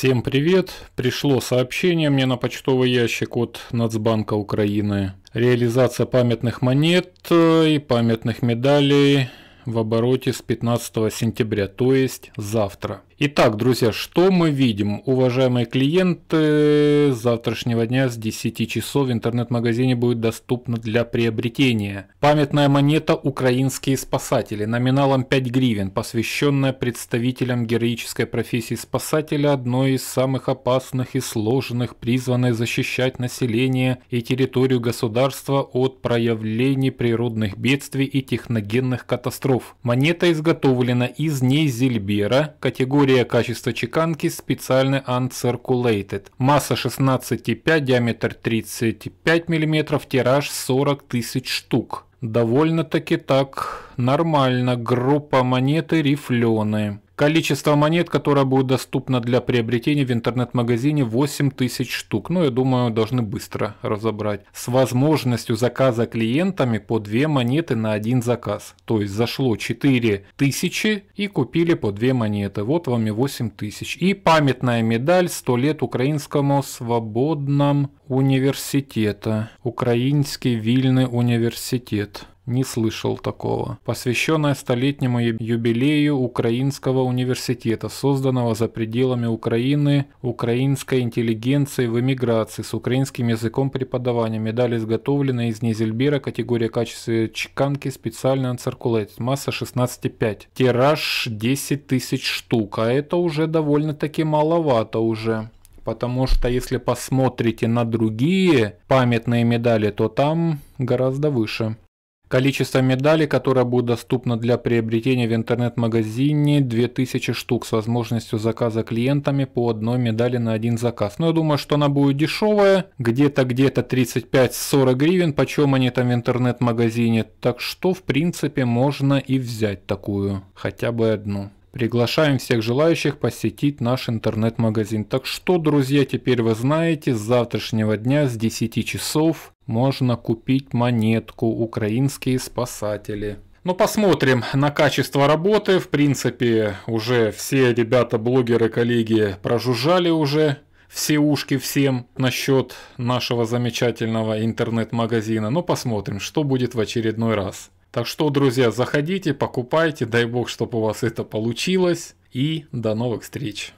Всем привет! Пришло сообщение мне на почтовый ящик от Нацбанка Украины. Реализация памятных монет э, и памятных медалей в обороте с 15 сентября, то есть завтра. Итак, друзья, что мы видим? Уважаемые клиенты, с завтрашнего дня с 10 часов в интернет-магазине будет доступно для приобретения. Памятная монета «Украинские спасатели» номиналом 5 гривен, посвященная представителям героической профессии спасателя, одной из самых опасных и сложных, призванной защищать население и территорию государства от проявлений природных бедствий и техногенных катастроф. Монета изготовлена из нейзельбера, категории категория качества чеканки специальный uncirculated. Масса 16,5, диаметр 35 мм, тираж 40 тысяч штук. Довольно-таки так нормально. Группа монеты рифленые. Количество монет, которое будет доступно для приобретения в интернет-магазине 8000 штук. Ну, я думаю, должны быстро разобрать. С возможностью заказа клиентами по 2 монеты на один заказ. То есть зашло 4000 и купили по 2 монеты. Вот вам и 8000. И памятная медаль 100 лет Украинскому свободном университета. Украинский Вильный университет не слышал такого. Посвященная столетнему юбилею Украинского университета, созданного за пределами Украины, украинской интеллигенции в эмиграции с украинским языком преподавания. Медаль изготовлена из низельбира, категория качества чеканки, специально циркулет. Масса 16,5. Тираж 10 тысяч штук, а это уже довольно-таки маловато уже потому что если посмотрите на другие памятные медали, то там гораздо выше. Количество медалей, которое будет доступно для приобретения в интернет-магазине 2000 штук с возможностью заказа клиентами по одной медали на один заказ. Но ну, я думаю, что она будет дешевая, где-то где-то 35-40 гривен, почем они там в интернет-магазине. Так что в принципе можно и взять такую, хотя бы одну. Приглашаем всех желающих посетить наш интернет-магазин. Так что, друзья, теперь вы знаете, с завтрашнего дня с 10 часов можно купить монетку «Украинские спасатели». Ну, посмотрим на качество работы. В принципе, уже все ребята-блогеры, коллеги прожужжали уже все ушки всем насчет нашего замечательного интернет-магазина. Но ну, посмотрим, что будет в очередной раз. Так что, друзья, заходите, покупайте. Дай бог, чтобы у вас это получилось. И до новых встреч.